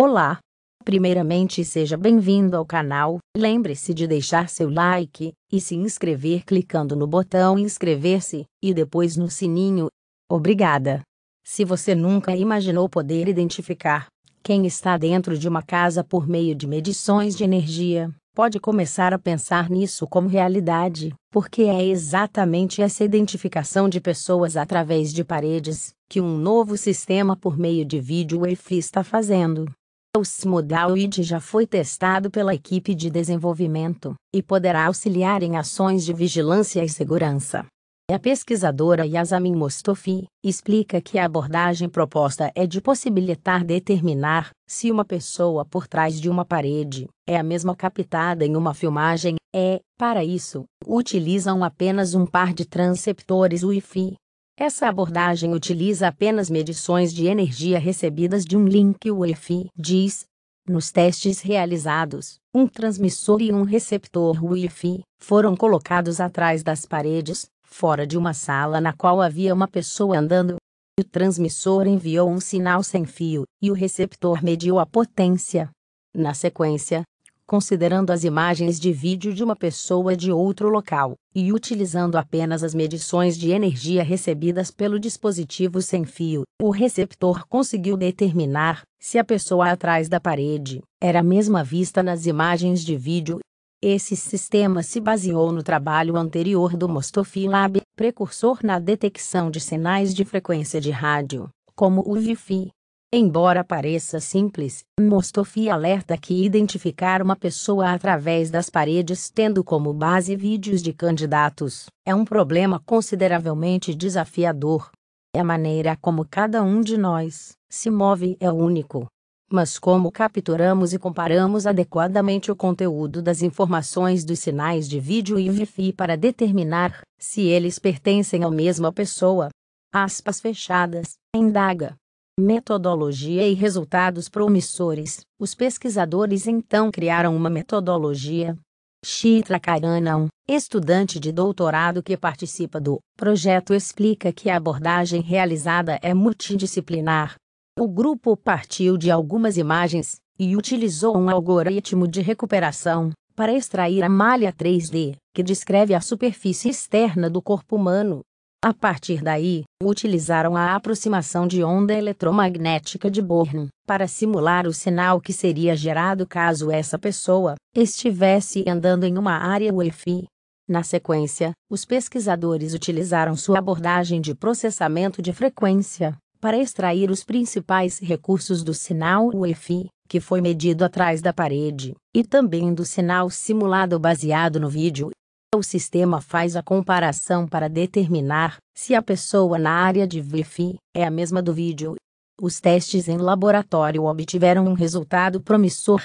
Olá! Primeiramente, seja bem-vindo ao canal. Lembre-se de deixar seu like e se inscrever clicando no botão inscrever-se e depois no sininho. Obrigada! Se você nunca imaginou poder identificar quem está dentro de uma casa por meio de medições de energia, pode começar a pensar nisso como realidade, porque é exatamente essa identificação de pessoas através de paredes que um novo sistema por meio de vídeo Wi-Fi está fazendo. O Smodalid já foi testado pela equipe de desenvolvimento e poderá auxiliar em ações de vigilância e segurança. A pesquisadora Yasamin Mostofi explica que a abordagem proposta é de possibilitar determinar se uma pessoa por trás de uma parede é a mesma captada em uma filmagem. É, para isso, utilizam apenas um par de transceptores Wi-Fi essa abordagem utiliza apenas medições de energia recebidas de um link UEFI, diz. Nos testes realizados, um transmissor e um receptor Wi-Fi foram colocados atrás das paredes, fora de uma sala na qual havia uma pessoa andando. O transmissor enviou um sinal sem fio, e o receptor mediu a potência. Na sequência, considerando as imagens de vídeo de uma pessoa de outro local, e utilizando apenas as medições de energia recebidas pelo dispositivo sem fio, o receptor conseguiu determinar se a pessoa atrás da parede era a mesma vista nas imagens de vídeo. Esse sistema se baseou no trabalho anterior do Mostofi Lab, precursor na detecção de sinais de frequência de rádio, como o Wi-Fi Embora pareça simples, Mostofi alerta que identificar uma pessoa através das paredes tendo como base vídeos de candidatos é um problema consideravelmente desafiador. É a maneira como cada um de nós se move é único. Mas como capturamos e comparamos adequadamente o conteúdo das informações dos sinais de vídeo e Wi-Fi para determinar se eles pertencem à mesma pessoa? Aspas fechadas, indaga metodologia e resultados promissores. Os pesquisadores então criaram uma metodologia. Chitra Karanam, estudante de doutorado que participa do projeto, explica que a abordagem realizada é multidisciplinar. O grupo partiu de algumas imagens e utilizou um algoritmo de recuperação para extrair a malha 3D, que descreve a superfície externa do corpo humano, a partir daí, utilizaram a aproximação de onda eletromagnética de Born para simular o sinal que seria gerado caso essa pessoa estivesse andando em uma área UEFI. Na sequência, os pesquisadores utilizaram sua abordagem de processamento de frequência para extrair os principais recursos do sinal UEFI, que foi medido atrás da parede, e também do sinal simulado baseado no vídeo o sistema faz a comparação para determinar se a pessoa na área de Wi-Fi é a mesma do vídeo. Os testes em laboratório obtiveram um resultado promissor.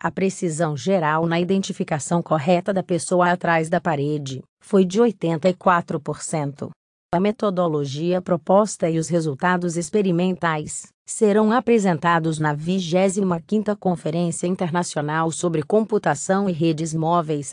A precisão geral na identificação correta da pessoa atrás da parede foi de 84%. A metodologia proposta e os resultados experimentais serão apresentados na 25ª Conferência Internacional sobre Computação e Redes Móveis